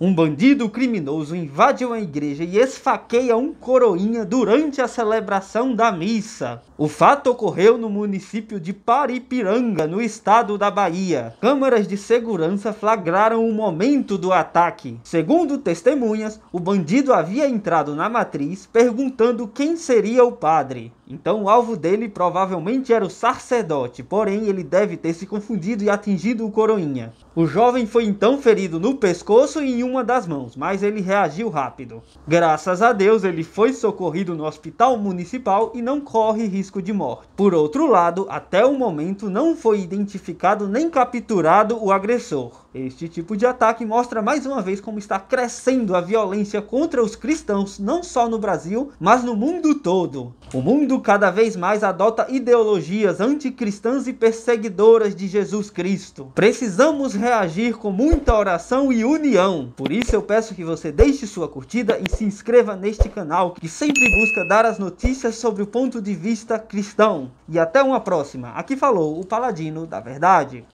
Um bandido criminoso invade uma igreja e esfaqueia um coroinha durante a celebração da missa. O fato ocorreu no município de Paripiranga, no estado da Bahia. Câmaras de segurança flagraram o momento do ataque. Segundo testemunhas, o bandido havia entrado na matriz perguntando quem seria o padre. Então o alvo dele provavelmente era o sacerdote, porém ele deve ter se confundido e atingido o coroinha. O jovem foi então ferido no pescoço e em um uma das mãos, mas ele reagiu rápido. Graças a Deus, ele foi socorrido no hospital municipal e não corre risco de morte. Por outro lado, até o momento não foi identificado nem capturado o agressor. Este tipo de ataque mostra mais uma vez como está crescendo a violência contra os cristãos, não só no Brasil, mas no mundo todo. O mundo cada vez mais adota ideologias anticristãs e perseguidoras de Jesus Cristo. Precisamos reagir com muita oração e união. Por isso eu peço que você deixe sua curtida e se inscreva neste canal, que sempre busca dar as notícias sobre o ponto de vista cristão. E até uma próxima. Aqui falou o Paladino da Verdade.